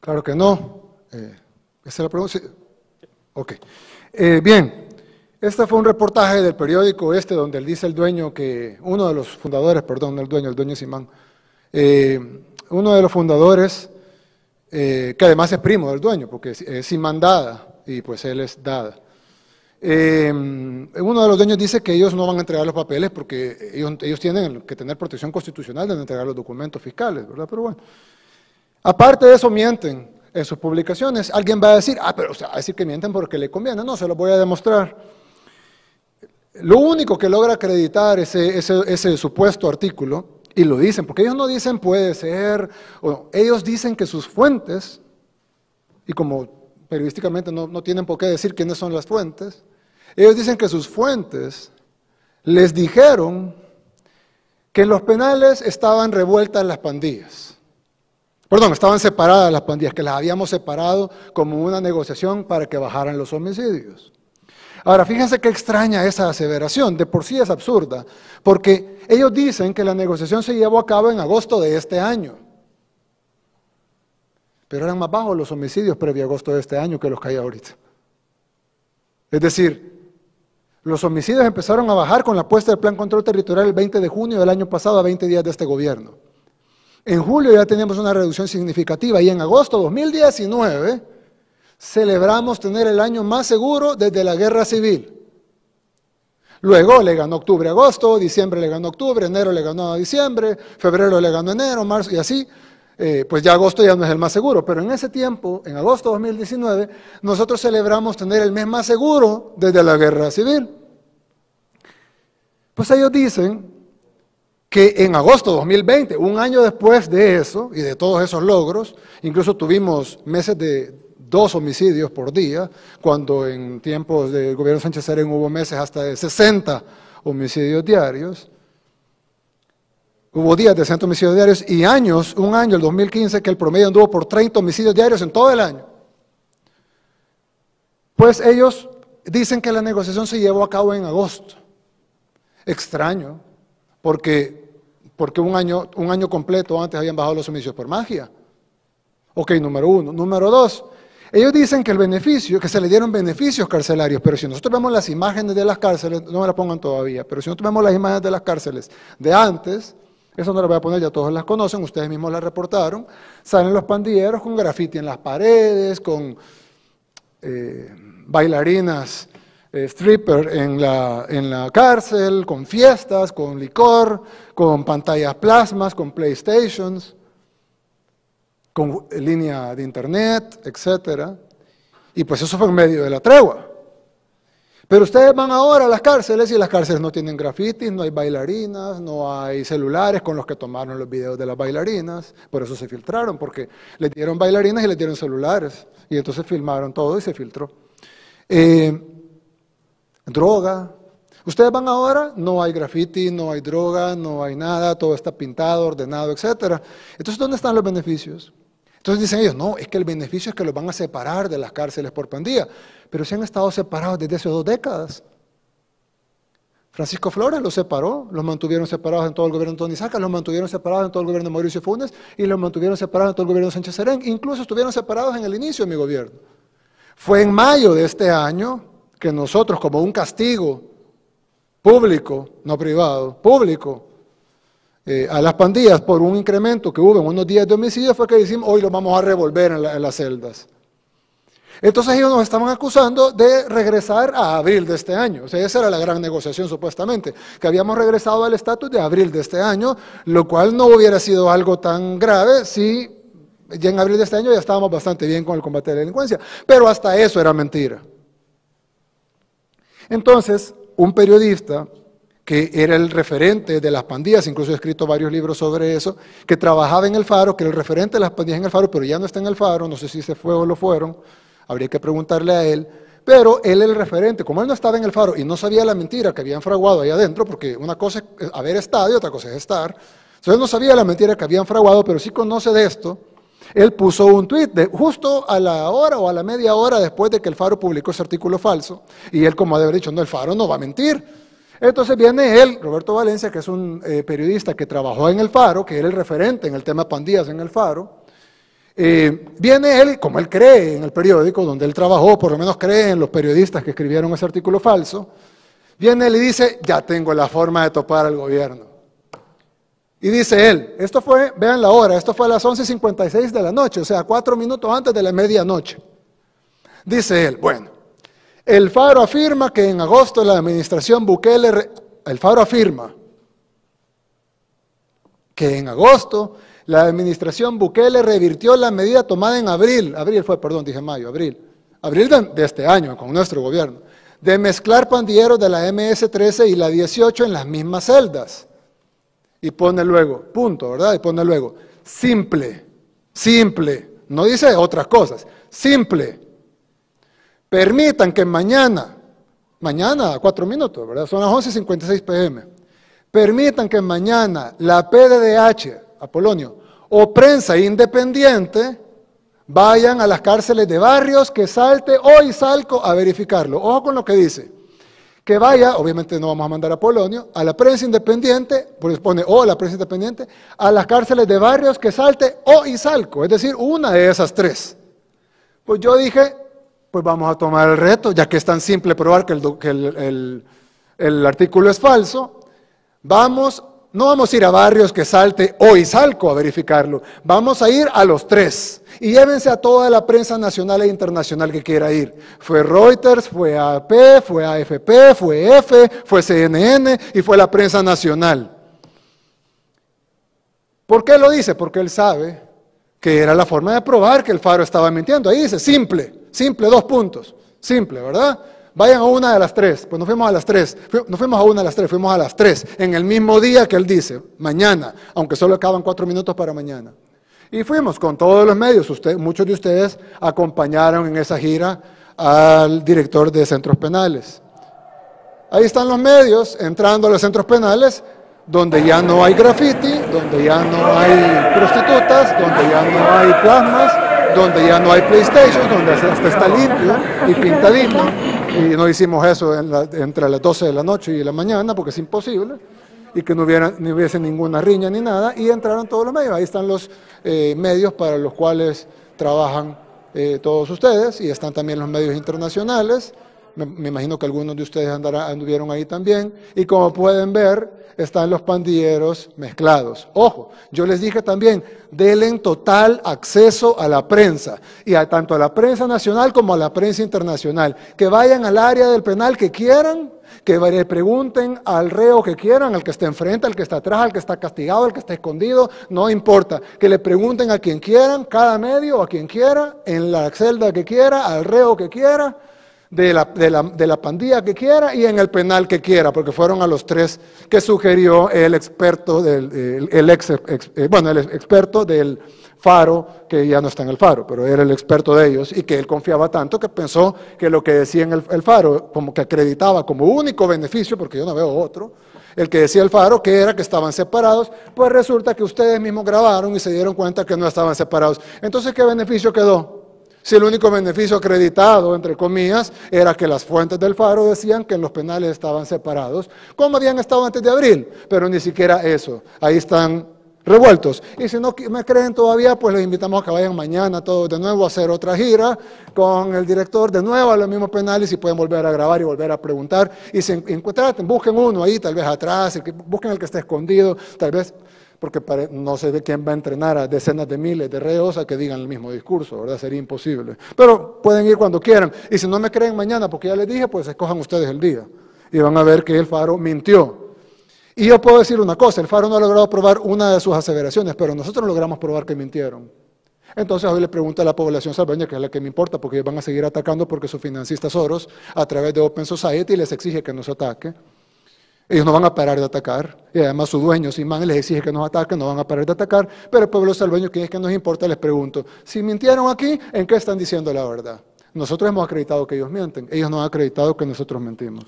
Claro que no. Eh, ¿Esa es la pregunta? Ok. Eh, bien, este fue un reportaje del periódico este donde él dice el dueño que, uno de los fundadores, perdón, el dueño, el dueño Simán, eh, uno de los fundadores, eh, que además es primo del dueño, porque es, Simán Dada, y pues él es Dada. uno de los dueños dice que ellos no van a entregar los papeles porque ellos, tienen que tener protección constitucional de entregar los documentos fiscales, ¿verdad? Pero bueno, Aparte de eso, mienten en sus publicaciones. Alguien va a decir, ah, pero o va a decir que mienten porque le conviene. No, se lo voy a demostrar. Lo único que logra acreditar ese, ese, supuesto artículo, y lo dicen, porque ellos no dicen puede ser, o ellos dicen que sus fuentes, y como periodísticamente no, no tienen por qué decir quiénes son las fuentes, ellos dicen que sus fuentes les dijeron que en los penales estaban revueltas las pandillas. Perdón, estaban separadas las pandillas, que las habíamos separado como una negociación para que bajaran los homicidios. Ahora, fíjense qué extraña esa aseveración, de por sí es absurda, porque ellos dicen que la negociación se llevó a cabo en agosto de este año. Pero eran más bajos los homicidios previo a agosto de este año que los que hay ahorita. Es decir, los homicidios empezaron a bajar con la puesta del Plan Control Territorial el 20 de junio del año pasado, a 20 días de este gobierno. En julio ya tenemos una reducción significativa y en agosto 2019 celebramos tener el año más seguro desde la guerra civil. Luego le ganó octubre, a agosto, diciembre le ganó octubre, enero le ganó a diciembre, febrero le ganó enero, marzo y así. Eh, pues ya agosto ya no es el más seguro, pero en ese tiempo, en agosto 2019, nosotros celebramos tener el mes más seguro desde la guerra civil. Pues ellos dicen que en agosto de 2020, un año después de eso y de todos esos logros, incluso tuvimos meses de dos homicidios por día, cuando en tiempos del gobierno Sánchez Serén hubo meses hasta de 60 homicidios diarios, hubo días de 60 homicidios diarios y años, un año, el 2015, que el promedio anduvo por 30 homicidios diarios en todo el año. Pues ellos dicen que la negociación se llevó a cabo en agosto. Extraño, porque porque un año, un año completo antes habían bajado los homicidios por magia. Ok, número uno. Número dos, ellos dicen que el beneficio, que se le dieron beneficios carcelarios, pero si nosotros vemos las imágenes de las cárceles, no me las pongan todavía, pero si nosotros vemos las imágenes de las cárceles de antes, eso no lo voy a poner, ya todos las conocen, ustedes mismos las reportaron, salen los pandilleros con grafiti en las paredes, con eh, bailarinas eh, stripper en la, en la cárcel, con fiestas, con licor, con pantallas plasmas, con PlayStations, con eh, línea de internet, etc. Y pues eso fue en medio de la tregua. Pero ustedes van ahora a las cárceles y las cárceles no tienen grafitis, no hay bailarinas, no hay celulares con los que tomaron los videos de las bailarinas. Por eso se filtraron, porque les dieron bailarinas y les dieron celulares. Y entonces filmaron todo y se filtró. Eh, droga. Ustedes van ahora, no hay graffiti, no hay droga, no hay nada, todo está pintado, ordenado, etc. Entonces, ¿dónde están los beneficios? Entonces dicen ellos, no, es que el beneficio es que los van a separar de las cárceles por pandilla, pero se han estado separados desde hace dos décadas. Francisco Flores los separó, los mantuvieron separados en todo el gobierno de Tony Saca, los mantuvieron separados en todo el gobierno de Mauricio Funes y los mantuvieron separados en todo el gobierno de Sánchez Serén. Incluso estuvieron separados en el inicio de mi gobierno. Fue en mayo de este año que nosotros como un castigo público, no privado, público, eh, a las pandillas por un incremento que hubo en unos días de homicidio fue que decimos, hoy lo vamos a revolver en, en, las celdas. Entonces ellos nos estaban acusando de regresar a abril de este año. O sea, esa era la gran negociación supuestamente, que habíamos regresado al estatus de abril de este año, lo cual no hubiera sido algo tan grave si ya en abril de este año ya estábamos bastante bien con el combate a la delincuencia. Pero hasta eso era mentira. Entonces, un periodista que era el referente de las pandillas, incluso he escrito varios libros sobre eso, que trabajaba en el Faro, que era el referente de las pandillas en el Faro, pero ya no está en el Faro, no sé si se fue o lo fueron, habría que preguntarle a él, pero él era el referente, como él no estaba en el Faro y no sabía la mentira que habían fraguado ahí adentro, porque una cosa es haber estado y otra cosa es estar, entonces no sabía la mentira que habían fraguado, pero sí conoce de esto, él puso un tweet justo a la hora o a la media hora después de que el Faro publicó ese artículo falso. Y él, como ha haber dicho, no, el Faro no va a mentir. Entonces viene él, Roberto Valencia, que es un eh, periodista que trabajó en el Faro, que era el referente en el tema pandillas en el Faro. Eh, viene él, como él cree en el periódico donde él trabajó, por lo menos cree en los periodistas que escribieron ese artículo falso, viene él y dice, ya tengo la forma de topar al gobierno. Y dice él, esto fue, vean la hora, esto fue a las 11.56 de la noche, o sea, cuatro minutos antes de la medianoche. Dice él, bueno, el Faro afirma que en agosto la administración Bukele, el Faro afirma que en agosto la administración Bukele revirtió la medida tomada en abril, abril fue, perdón, dije mayo, abril, abril de, de este año con nuestro gobierno, de mezclar pandilleros de la MS-13 y la 18 en las mismas celdas y pone luego, punto, ¿verdad? Y pone luego, simple, simple, no dice otras cosas, simple. Permitan que mañana, mañana a cuatro minutos, ¿verdad? Son las 11.56 pm. Permitan que mañana la PDDH, Apolonio, o prensa independiente, vayan a las cárceles de barrios que salte hoy Salco a verificarlo. Ojo con lo que dice que vaya, obviamente no vamos a mandar a Polonio, a la prensa independiente, pues pone o oh, a la prensa independiente, a las cárceles de barrios que salte o oh, Salco, es decir, una de esas tres. Pues yo dije, pues vamos a tomar el reto, ya que es tan simple probar que el, el artículo es falso, vamos no vamos a ir a barrios que salte hoy salco a verificarlo. Vamos a ir a los tres. Y llévense a toda la prensa nacional e internacional que quiera ir. Fue Reuters, fue AP, fue AFP, fue F, fue CNN y fue la prensa nacional. ¿Por qué lo dice? Porque él sabe que era la forma de probar que el Faro estaba mintiendo. Ahí dice, simple, simple, dos puntos. Simple, ¿verdad? Vayan a una de las tres. Pues nos fuimos a las tres. No fuimos a una de las tres. Fuimos a las tres. En el mismo día que él dice, mañana, aunque solo acaban cuatro minutos para mañana. Y fuimos con todos los medios. muchos de ustedes acompañaron en esa gira al director de centros penales. Ahí están los medios entrando a los centros penales, donde ya no hay graffiti, donde ya no hay prostitutas, donde ya no hay plasmas, donde ya no hay PlayStation, donde hasta está limpio y pintadito y no hicimos eso entre las 12 de la noche y la mañana porque es imposible y que no, hubiera, ni hubiese ninguna riña ni nada y entraron todos los medios. Ahí están los eh, medios para los cuales trabajan eh, todos ustedes y están también los medios internacionales me, imagino que algunos de ustedes anduvieron ahí también, y como pueden ver, están los pandilleros mezclados. Ojo, yo les dije también, denle total acceso a la prensa, y a tanto a la prensa nacional como a la prensa internacional, que vayan al área del penal que quieran, que le pregunten al reo que quieran, al que está enfrente, al que está atrás, al que está castigado, al que está escondido, no importa. Que le pregunten a quien quieran, cada medio, a quien quiera, en la celda que quiera, al reo que quiera, de la, pandilla que quiera y en el penal que quiera, porque fueron a los tres que sugirió el experto, del, el, eh, bueno, el experto del faro, que ya no está en el faro, pero era el experto de ellos y que él confiaba tanto que pensó que lo que decía en el faro, como que acreditaba como único beneficio, porque yo no veo otro, el que decía el faro, que era que estaban separados, pues resulta que ustedes mismos grabaron y se dieron cuenta que no estaban separados. Entonces, ¿qué beneficio quedó? Si el único beneficio acreditado, entre comillas, era que las fuentes del Faro decían que los penales estaban separados, como habían estado antes de abril, pero ni siquiera eso. Ahí están revueltos. Y si no me creen todavía, pues les invitamos a que vayan mañana todos de nuevo a hacer otra gira con el director, de nuevo a los mismos penales y pueden volver a grabar y volver a preguntar. Y se encuentren, busquen uno ahí, tal vez atrás, busquen el que está escondido, tal vez porque no sé de quién va a entrenar a decenas de miles de reos a que digan el mismo discurso, ¿verdad? Sería imposible. Pero pueden ir cuando quieran. Y si no me creen mañana, porque ya les dije, pues escojan ustedes el día. Y van a ver que el Faro mintió. Y yo puedo decir una cosa, el Faro no ha logrado probar una de sus aseveraciones, pero nosotros logramos probar que mintieron. Entonces hoy le pregunto a la población salvaña, que es la que me importa, porque van a seguir atacando porque sus financistas oros, a través de Open Society, les exige que nos ataque. Ellos no van a parar de atacar. Y además su dueño, Simán, les exige que nos ataquen, no van a parar de atacar. Pero el pueblo salveño, ¿qué es que nos importa? Les pregunto, si mintieron aquí, ¿en qué están diciendo la verdad? Nosotros hemos acreditado que ellos mienten. Ellos no han acreditado que nosotros mentimos.